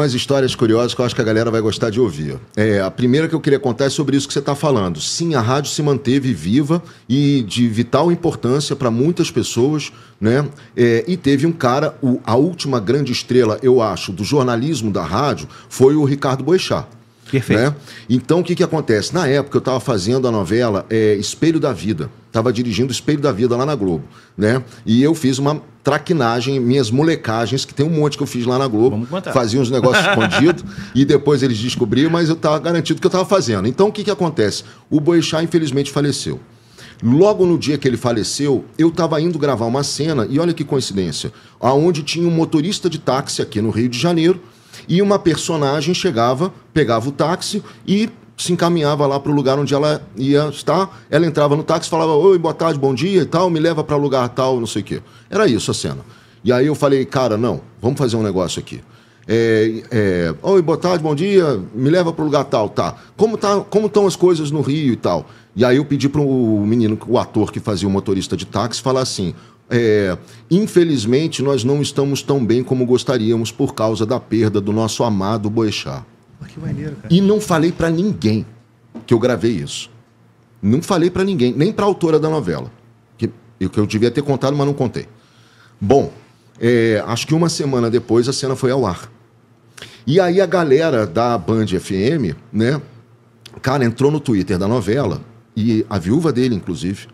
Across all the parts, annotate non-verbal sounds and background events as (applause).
Umas histórias curiosas que eu acho que a galera vai gostar de ouvir. É, a primeira que eu queria contar é sobre isso que você está falando. Sim, a rádio se manteve viva e de vital importância para muitas pessoas, né? É, e teve um cara, o, a última grande estrela, eu acho, do jornalismo da rádio foi o Ricardo Boechat. Perfeito. Né? Então, o que, que acontece? Na época, eu estava fazendo a novela é, Espelho da Vida. Estava dirigindo Espelho da Vida lá na Globo. né? E eu fiz uma traquinagem, minhas molecagens, que tem um monte que eu fiz lá na Globo. Fazia uns negócios (laughs) escondidos e depois eles descobriam, mas eu estava garantido que eu estava fazendo. Então, o que, que acontece? O Boechat, infelizmente, faleceu. Logo no dia que ele faleceu, eu estava indo gravar uma cena, e olha que coincidência, aonde tinha um motorista de táxi aqui no Rio de Janeiro, e uma personagem chegava, pegava o táxi e se encaminhava lá para o lugar onde ela ia estar. Ela entrava no táxi, falava: Oi, boa tarde, bom dia e tal, me leva para lugar tal, não sei o quê. Era isso a cena. E aí eu falei: Cara, não, vamos fazer um negócio aqui. É, é, Oi, boa tarde, bom dia, me leva para o lugar tal, tá. Como tá, como estão as coisas no Rio e tal? E aí eu pedi para o menino, o ator que fazia o motorista de táxi, falar assim: é, infelizmente, nós não estamos tão bem como gostaríamos por causa da perda do nosso amado Boechat. Que maneiro, cara. E não falei para ninguém que eu gravei isso. Não falei para ninguém, nem para a autora da novela. Que, que eu devia ter contado, mas não contei. Bom, é, acho que uma semana depois a cena foi ao ar. E aí a galera da Band FM, né? Cara, entrou no Twitter da novela, e a viúva dele, inclusive,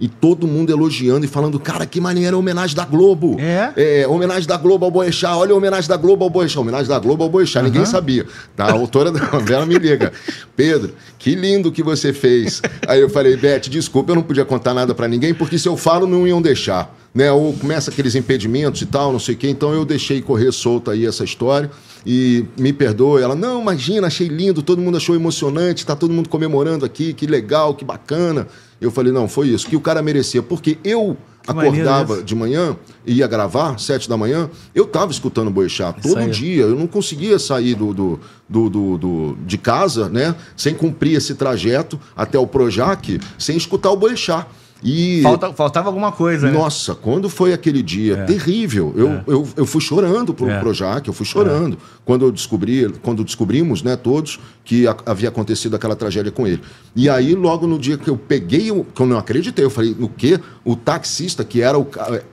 e todo mundo elogiando e falando, cara, que maneira é a homenagem da Globo. É? é homenagem da Globo ao Boechat. Olha a homenagem da Globo ao Boechat. Homenagem da Globo ao Boechat. Uhum. Ninguém sabia. Tá? A autora da novela me liga. Pedro, que lindo que você fez. Aí eu falei, Beth, desculpa, eu não podia contar nada para ninguém, porque se eu falo, não iam deixar né? Ou começa aqueles impedimentos e tal, não sei o quê. Então eu deixei correr solta aí essa história e me perdoe. Ela, não, imagina, achei lindo, todo mundo achou emocionante, tá todo mundo comemorando aqui, que legal, que bacana. Eu falei, não, foi isso, que o cara merecia, porque eu acordava de manhã, ia gravar, sete da manhã, eu tava escutando Boechat todo dia, eu não conseguia sair do, do, do, do, do de casa, né, sem cumprir esse trajeto até o Projac, sem escutar o Boechat. E Falta, faltava alguma coisa, né? Nossa, quando foi aquele dia? É. Terrível. Eu, é. eu, eu fui chorando pro é. Projac, eu fui chorando. É. Quando eu descobri, quando descobrimos, né, todos que a, havia acontecido aquela tragédia com ele. E aí, logo no dia que eu peguei, eu, que eu não acreditei, eu falei, no quê? O taxista, que era o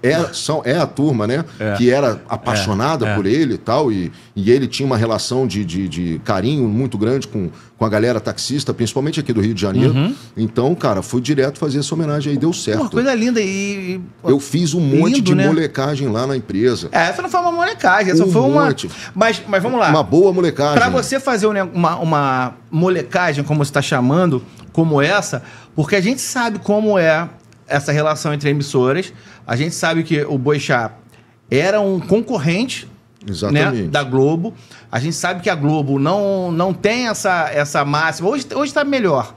é, é, são, é a turma, né? É. Que era apaixonada é, é. por ele e tal, e, e ele tinha uma relação de, de, de, carinho muito grande com, com a galera taxista, principalmente aqui do Rio de Janeiro. Uhum. Então, cara, fui direto fazer essa homenagem aí, deu certo. Uma coisa linda e. Eu fiz um lindo, monte de né? molecagem lá na empresa. É, essa não foi uma molecagem, essa um foi uma. Monte. Mas, mas vamos lá. Uma boa molecagem. Para você fazer uma, uma molecagem, como você está chamando, como essa, porque a gente sabe como é essa relação entre emissoras. A gente sabe que o Boixá era um concorrente né, da Globo. A gente sabe que a Globo não, não tem essa, essa máxima. Hoje está melhor,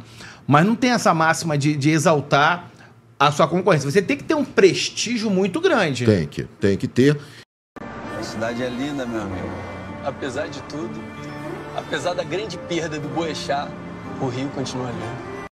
mas não tem essa máxima de, de exaltar a sua concorrência. Você tem que ter um prestígio muito grande. Tem que, tem que ter. A cidade é linda, meu amigo. Apesar de tudo, Apesar da grande perda do Boechat, o rio continua lindo.